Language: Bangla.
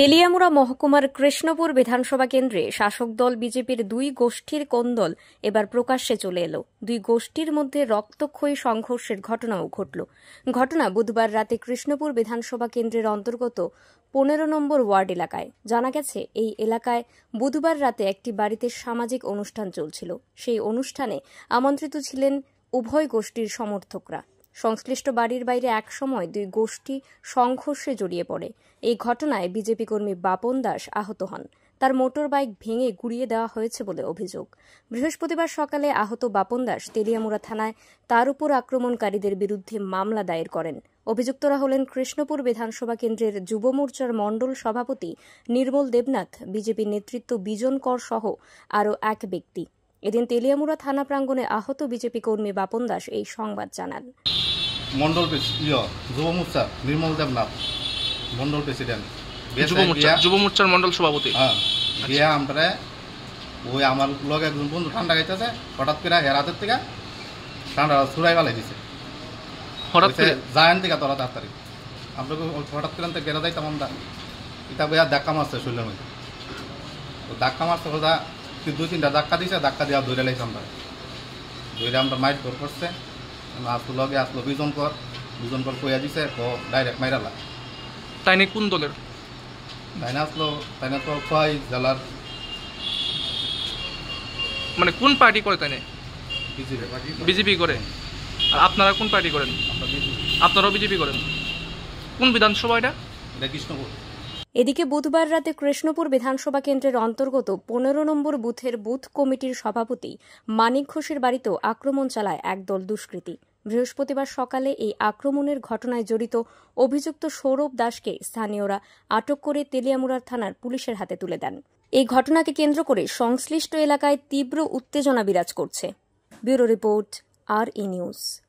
তেলিয়ামুড়া মহকুমার কৃষ্ণপুর বিধানসভা কেন্দ্রে শাসক দল বিজেপির দুই গোষ্ঠীর কোন্দল এবার প্রকাশ্যে চলে এলো দুই গোষ্ঠীর মধ্যে রক্তক্ষয়ী সংঘর্ষের ঘটনাও ঘটল ঘটনা বুধবার রাতে কৃষ্ণপুর বিধানসভা কেন্দ্রের অন্তর্গত পনেরো নম্বর ওয়ার্ড এলাকায় জানা গেছে এই এলাকায় বুধবার রাতে একটি বাড়িতে সামাজিক অনুষ্ঠান চলছিল সেই অনুষ্ঠানে আমন্ত্রিত ছিলেন উভয় গোষ্ঠীর সমর্থকরা সংশ্লিষ্ট বাড়ির বাইরে এক সময় দুই গোষ্ঠী সংঘর্ষে জড়িয়ে পড়ে এই ঘটনায় বিজেপি কর্মী বাপন দাস আহত হন তার মোটর বাইক ভেঙে গুড়িয়ে দেওয়া হয়েছে বলে অভিযোগ বৃহস্পতিবার সকালে আহত বাপন দাস তেলিয়ামুড়া থানায় তার উপর আক্রমণকারীদের বিরুদ্ধে মামলা দায়ের করেন অভিযুক্তরা হলেন কৃষ্ণপুর বিধানসভা কেন্দ্রের যুব মোর্চার মণ্ডল সভাপতি নির্মল দেবনাথ বিজেপি নেতৃত্ব বিজন কর সহ আরও এক ব্যক্তি এদিন তেলিয়ামুড়া থানা প্রাঙ্গণে আহত বিজেপি কর্মী বাপন দাস এই সংবাদ জানান মন্ডল ইয় যুব মোর্চা নির্মল দেবনাথ মন্ডল প্রেসিডেন্ট যুব মোর্চা মোর্চার মন্ডল সভাপতি হ্যাঁ, আচ্ছা। আমরা ওই আমার লগ একজন বন্ধু ঠান্ডা খাইতেছে হঠাৎ করে হেরাতের থেকে ঠান্ডা সুরাই গালাই দিছে হঠাৎ জায়ান থেকে তোরা তাড়াতাড়ি আমরা হঠাৎ করে গেরা যাইতাম আমরা এটা বেয়া ধাক্কা মারছে শরীরের মধ্যে তো ধাক্কা মারছে কথা দুই তিনটা ধাক্কা দিছে ধাক্কা দেওয়া ধরে লাইছে আমরা ধরে আমরা মাইট ধর করছে আসলো লগে আসলো বিজন কর বিজন কর কইয়া দিছে ক ডাইরেক্ট মাইরালা তাইনে কোন দলের তাইনে আসলো তাইনে তো ছয় জেলার মানে কোন পার্টি করে তাইনে বিজেপি করে আর আপনারা কোন পার্টি করেন আপনারাও বিজেপি করেন কোন বিধানসভা এটা এটা কৃষ্ণপুর এদিকে বুধবার রাতে কৃষ্ণপুর বিধানসভা কেন্দ্রের অন্তর্গত পনেরো নম্বর বুথের বুথ কমিটির সভাপতি মানিক ঘোষের বাড়িতেও আক্রমণ চালায় একদল দুষ্কৃতী বৃহস্পতিবার সকালে এই আক্রমণের ঘটনায় জড়িত অভিযুক্ত সৌরভ দাসকে স্থানীয়রা আটক করে তেলিয়ামুড়ার থানার পুলিশের হাতে তুলে দেন এই ঘটনাকে কেন্দ্র করে সংশ্লিষ্ট এলাকায় তীব্র উত্তেজনা বিরাজ করছে ব্যুরো রিপোর্ট আর ই নিউজ